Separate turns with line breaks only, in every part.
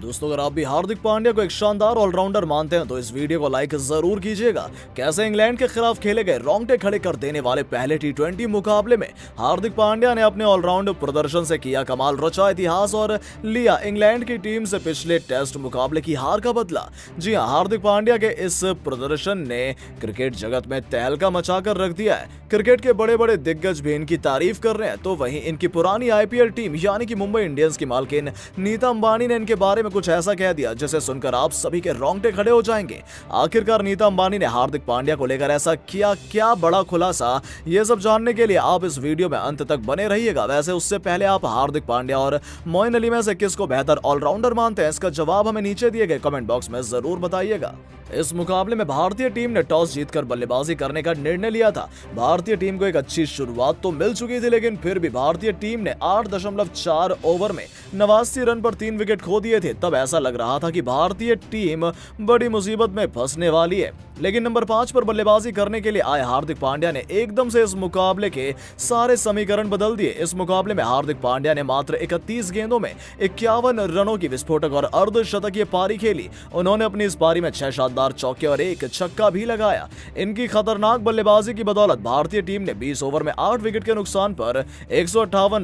दोस्तों अगर आप भी हार्दिक पांड्या को एक शानदार ऑलराउंडर मानते हैं तो इस वीडियो को लाइक जरूर कीजिएगा कैसे इंग्लैंड के खिलाफ खेले गए रोंगटे खड़े कर देने वाले पहले टी मुकाबले में हार्दिक पांड्या ने अपने ऑलराउंड प्रदर्शन से किया कमाल रचा इतिहास और लिया इंग्लैंड की टीम से पिछले टेस्ट मुकाबले की हार का बदला जी हाँ हार्दिक पांड्या के इस प्रदर्शन ने क्रिकेट जगत में तहलका मचाकर रख दिया है क्रिकेट के बड़े बड़े दिग्गज भी इनकी तारीफ कर रहे हैं तो वही इनकी पुरानी आईपीएल टीम यानी कि मुंबई इंडियंस की मालकिन नीता अंबानी ने इनके बारे में में कुछ ऐसा कह दिया जिसे सुनकर आप सभी के रोंगटे खड़े हो जाएंगे आखिरकार नीता अंबानी ने हार्दिक पांड्या को लेकर ऐसा किया क्या बड़ा खुलासा ये सब जानने के लिए आप इस वीडियो में अंत तक बने रहिएगा वैसे उससे पहले आप हार्दिक पांड्या और मोइन अली में से किसको बेहतर ऑलराउंडर मानते हैं इसका जवाब हमें नीचे दिए गए कमेंट बॉक्स में जरूर बताइएगा इस मुकाबले में भारतीय टीम ने टॉस जीतकर बल्लेबाजी करने का निर्णय लिया था भारतीय टीम को एक अच्छी शुरुआत तो मिल चुकी थी लेकिन फिर भी भारतीय टीम ने 8.4 ओवर में नवासी रन पर तीन विकेट खो दिए थे तब ऐसा लग रहा था कि भारतीय टीम बड़ी मुसीबत में फंसने वाली है लेकिन नंबर पांच पर बल्लेबाजी करने के लिए आए हार्दिक पांड्या ने एकदम से इस मुकाबले के सारे समीकरण बदल दिए इस मुकाबले में हार्दिक पांड्या ने मात्र इकतीस गेंदों में इक्यावन रनों की विस्फोटक और अर्धशतकीय पारी खेली उन्होंने अपनी इस पारी में छह शानदार चौके और एक छक्का भी लगाया इनकी खतरनाक बल्लेबाजी की बदौलत भारतीय टीम ने बीस ओवर में आठ विकेट के नुकसान पर एक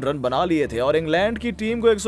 रन बना लिए थे और इंग्लैंड की टीम को एक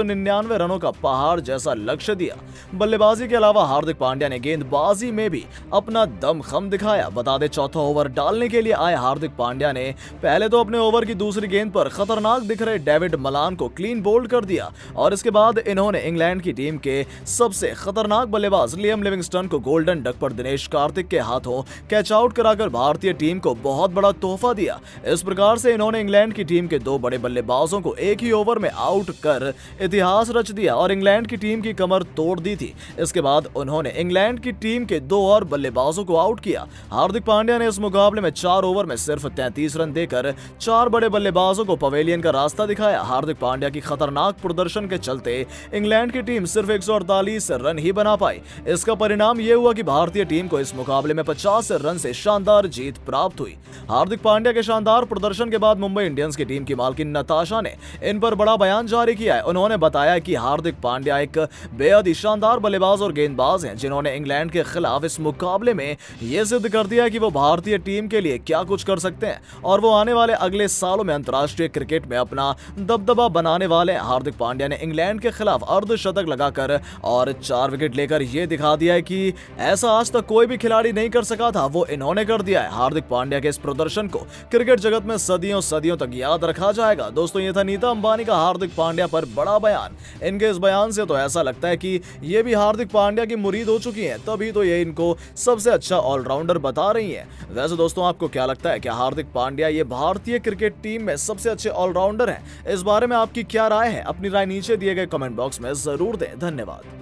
रनों का पहाड़ जैसा लग लक्ष्य दिया बल्लेबाजी के अलावा हार्दिक पांड्या ने गेंदबाजी में भी अपना दम खम दिखाया बता दे चौथा ओवर डालने के लिए आए हार्दिक पांड्या ने पहले तो अपने ओवर की दूसरी गेंद पर खतरनाक दिख रहे डेविड मलान को क्लीन बोल्ड कर दिया और इसके बाद इन्होंने इंग्लैंड की टीम के सबसे खतरनाक बल्लेबाज लियम लिविंगस्टन को गोल्डन डक पर दिनेश कार्तिक के हाथों कैच आउट कराकर भारतीय टीम को बहुत बड़ा तोहफा दिया इस प्रकार से इन्होंने इंग्लैंड की टीम के दो बड़े बल्लेबाजों को एक ही ओवर में आउट कर इतिहास रच दिया और इंग्लैंड की टीम की कमर तोड़ दी थी इसके बाद उन्होंने इंग्लैंड की टीम के दो और बल्लेबाजों को आउट किया हार्दिक पांड्या ने इस मुकाबले में चार ओवर में सिर्फ तैतीस रन देकर चार बड़े बल्लेबाजों को पवेलियन का रास्ता दिखाया हार्दिक पांड्या की खतरनाक प्रदर्शन के चलते इंग्लैंड की टीम सिर्फ एक रन ही बना पाई इसका परिणाम यह हुआ कि भारतीय टीम को इस मुकाबले में पचास रन से शानदार जीत प्राप्त हुई हार्दिक पांड्या के शानदार प्रदर्शन के बाद मुंबई इंडियंस की टीम की मालकिन नताशा ने इन पर बड़ा बयान जारी किया है उन्होंने बताया कि हार्दिक पांड्या एक बेहद ही शानदार बल्लेबाज और गेंदबाज हैं जिन्होंने इंग्लैंड के खिलाफ इस मुकाबले में यह सिद्ध कर दिया कि वो भारतीय टीम के लिए क्या कुछ कर सकते हैं और वो आने वाले अगले सालों में अंतर्राष्ट्रीय क्रिकेट में अपना दबदबा बनाने वाले हार्दिक पांड्या ने इंग्लैंड के खिलाफ अर्धशतक लगाकर और चार विकेट लेकर यह दिखा दिया है कि ऐसा आज तक कोई भी खिलाड़ी नहीं कर सका था वो इन्होंने कर दिया है हार्दिक पांड्या के इस प्रदर्शन को क्रिकेट जगत में सदियों सदियों तक याद रखा जाएगा दोस्तों ये था नीता अंबानी का हार्दिक पांड्या पर बड़ा बयान इनके इस बयान से तो ऐसा लगता लगता है कि ये भी हार्दिक पांड्या की मुरीद हो चुकी हैं तभी तो ये इनको सबसे अच्छा ऑलराउंडर बता रही हैं वैसे दोस्तों आपको क्या लगता है कि हार्दिक पांड्या ये भारतीय क्रिकेट टीम में सबसे अच्छे ऑलराउंडर हैं इस बारे में आपकी क्या राय है अपनी राय नीचे दिए गए कमेंट बॉक्स में जरूर दें धन्यवाद